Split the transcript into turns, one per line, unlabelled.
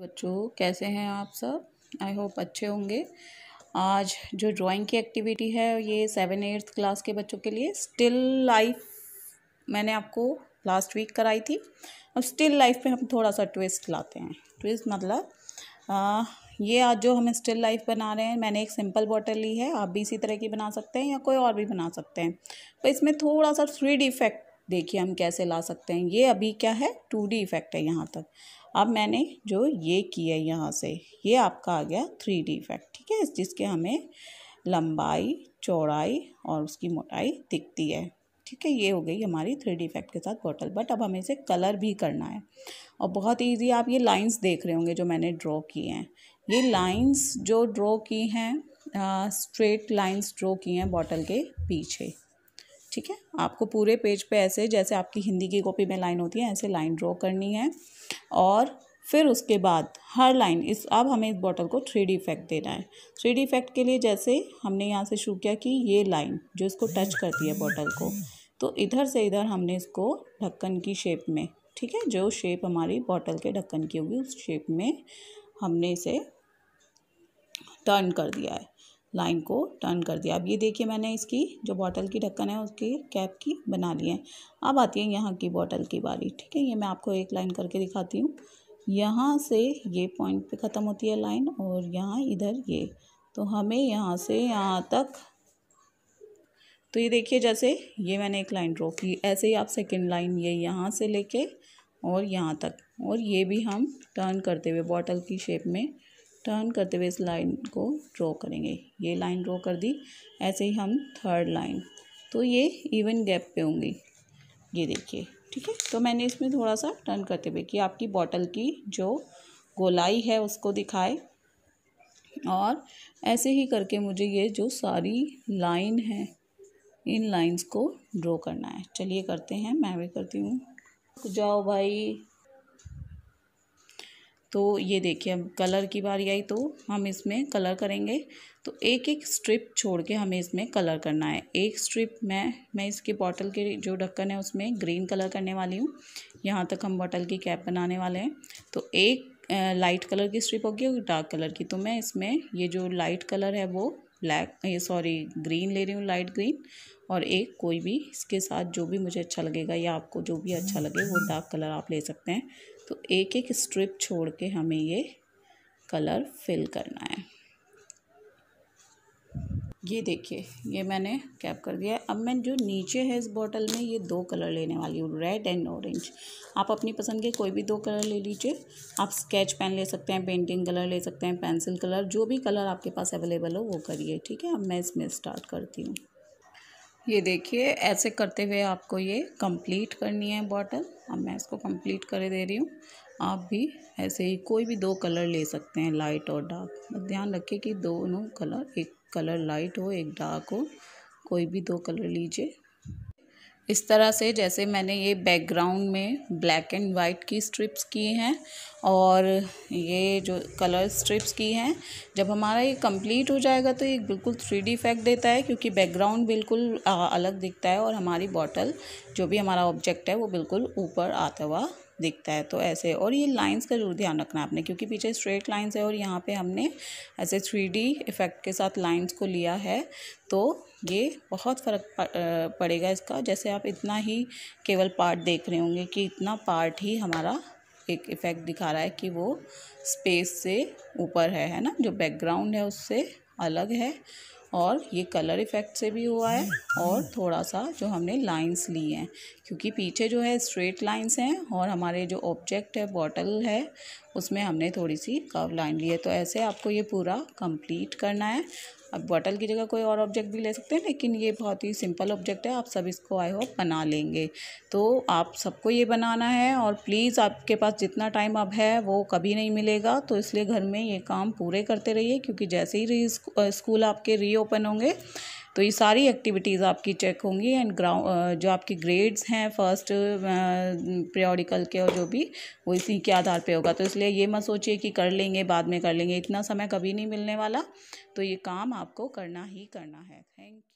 बच्चों कैसे हैं आप सब आई होप अच्छे होंगे आज जो ड्राइंग की एक्टिविटी है ये सेवन एट्थ क्लास के बच्चों के लिए स्टिल लाइफ मैंने आपको लास्ट वीक कराई थी अब स्टिल लाइफ में हम थोड़ा सा ट्विस्ट लाते हैं ट्विस्ट मतलब आ, ये आज जो हम स्टिल लाइफ बना रहे हैं मैंने एक सिंपल बॉटल ली है आप भी इसी तरह की बना सकते हैं या कोई और भी बना सकते हैं तो इसमें थोड़ा सा थ्री डी इफेक्ट देखिए हम कैसे ला सकते हैं ये अभी क्या है टू डी इफ़ेक्ट है यहाँ तक अब मैंने जो ये किया है यहाँ से ये आपका आ गया थ्री डी इफ़ेक्ट ठीक है जिसके हमें लंबाई चौड़ाई और उसकी मोटाई दिखती है ठीक है ये हो गई हमारी थ्री डी इफेक्ट के साथ बॉटल बट अब हमें इसे कलर भी करना है और बहुत इजी आप ये लाइंस देख रहे होंगे जो मैंने ड्रॉ किए हैं ये लाइंस जो ड्रॉ की हैं स्ट्रेट लाइंस ड्रॉ की हैं बॉटल के पीछे ठीक है आपको पूरे पेज पे ऐसे जैसे आपकी हिंदी की कॉपी में लाइन होती है ऐसे लाइन ड्रॉ करनी है और फिर उसके बाद हर लाइन इस अब हमें इस बॉटल को थ्री डी इफेक्ट देना है थ्री डी इफेक्ट के लिए जैसे हमने यहाँ से शुरू किया कि ये लाइन जो इसको टच करती है बॉटल को तो इधर से इधर हमने इसको ढक्कन की शेप में ठीक है जो शेप हमारी बॉटल के ढक्कन की होगी उस शेप में हमने इसे टर्न कर दिया है लाइन को टर्न कर दिया अब ये देखिए मैंने इसकी जो बॉटल की ढक्कन है उसकी कैप की बना ली है अब आती है यहाँ की बॉटल की बारी ठीक है ये मैं आपको एक लाइन करके दिखाती हूँ यहाँ से ये पॉइंट पे ख़त्म होती है लाइन और यहाँ इधर ये तो हमें यहाँ से यहाँ तक तो ये देखिए जैसे ये मैंने एक लाइन ड्रॉ की ऐसे ही आप सेकेंड लाइन ये यहाँ से लेके और यहाँ तक और ये भी हम टर्न करते हुए बॉटल की शेप में टर्न करते हुए इस लाइन को ड्रॉ करेंगे ये लाइन ड्रॉ कर दी ऐसे ही हम थर्ड लाइन तो ये इवन गैप पे होंगी ये देखिए ठीक है तो मैंने इसमें थोड़ा सा टर्न करते हुए कि आपकी बॉटल की जो गोलाई है उसको दिखाए और ऐसे ही करके मुझे ये जो सारी लाइन है इन लाइंस को ड्रॉ करना है चलिए करते हैं मैं भी करती हूँ जाओ भाई तो ये देखिए अब कलर की बारी आई तो हम इसमें कलर करेंगे तो एक एक स्ट्रिप छोड़ के हमें इसमें कलर करना है एक स्ट्रिप मैं मैं इसके बॉटल के जो ढक्कन है उसमें ग्रीन कलर करने वाली हूँ यहाँ तक हम बॉटल की कैप बनाने वाले हैं तो एक लाइट कलर की स्ट्रिप होगी और डार्क कलर की तो मैं इसमें ये जो लाइट कलर है वो ब्लैक ये सॉरी ग्रीन ले रही हूँ लाइट ग्रीन और एक कोई भी इसके साथ जो भी मुझे अच्छा लगेगा या आपको जो भी अच्छा लगे वो डार्क कलर आप ले सकते हैं तो एक एक स्ट्रिप छोड़ के हमें ये कलर फिल करना है ये देखिए ये मैंने कैप कर दिया अब मैं जो नीचे है इस बॉटल में ये दो कलर लेने वाली हूँ रेड एंड ऑरेंज आप अपनी पसंद के कोई भी दो कलर ले लीजिए आप स्केच पेन ले सकते हैं पेंटिंग कलर ले सकते हैं पेंसिल कलर जो भी कलर आपके पास अवेलेबल हो वो करिए ठीक है अब मैं इसमें स्टार्ट करती हूँ ये देखिए ऐसे करते हुए आपको ये कंप्लीट करनी है बॉटल अब मैं इसको कंप्लीट कर दे रही हूँ आप भी ऐसे ही कोई भी दो कलर ले सकते हैं लाइट और डार्क ध्यान रखिए कि दोनों कलर एक कलर लाइट हो एक डार्क हो कोई भी दो कलर लीजिए इस तरह से जैसे मैंने ये बैकग्राउंड में ब्लैक एंड वाइट की स्ट्रिप्स की हैं और ये जो कलर स्ट्रिप्स की हैं जब हमारा ये कंप्लीट हो जाएगा तो ये बिल्कुल थ्री डी इफेक्ट देता है क्योंकि बैकग्राउंड बिल्कुल अलग दिखता है और हमारी बॉटल जो भी हमारा ऑब्जेक्ट है वो बिल्कुल ऊपर आता हुआ दिखता है तो ऐसे और ये लाइंस का जरूर ध्यान रखना आपने क्योंकि पीछे स्ट्रेट लाइंस है और यहाँ पे हमने ऐसे थ्री इफ़ेक्ट के साथ लाइंस को लिया है तो ये बहुत फ़र्क पड़ेगा इसका जैसे आप इतना ही केवल पार्ट देख रहे होंगे कि इतना पार्ट ही हमारा एक इफ़ेक्ट दिखा रहा है कि वो स्पेस से ऊपर है है ना जो बैकग्राउंड है उससे अलग है और ये कलर इफ़ेक्ट से भी हुआ है और थोड़ा सा जो हमने लाइंस ली हैं क्योंकि पीछे जो है स्ट्रेट लाइंस हैं और हमारे जो ऑब्जेक्ट है बॉटल है उसमें हमने थोड़ी सी कर्व लाइन ली है तो ऐसे आपको ये पूरा कंप्लीट करना है अब बॉटल की जगह कोई और ऑब्जेक्ट भी ले सकते हैं लेकिन ये बहुत ही सिंपल ऑब्जेक्ट है आप सब इसको आई होप बना लेंगे तो आप सबको ये बनाना है और प्लीज़ आपके पास जितना टाइम अब है वो कभी नहीं मिलेगा तो इसलिए घर में ये काम पूरे करते रहिए क्योंकि जैसे ही स्कूल आपके रीओपन होंगे तो ये सारी एक्टिविटीज़ आपकी चेक होंगी एंड ग्राउंड जो आपकी ग्रेड्स हैं फर्स्ट प्रियोडिकल के और जो भी वो इसी के आधार पे होगा तो इसलिए ये मत सोचिए कि कर लेंगे बाद में कर लेंगे इतना समय कभी नहीं मिलने वाला तो ये काम आपको करना ही करना है थैंक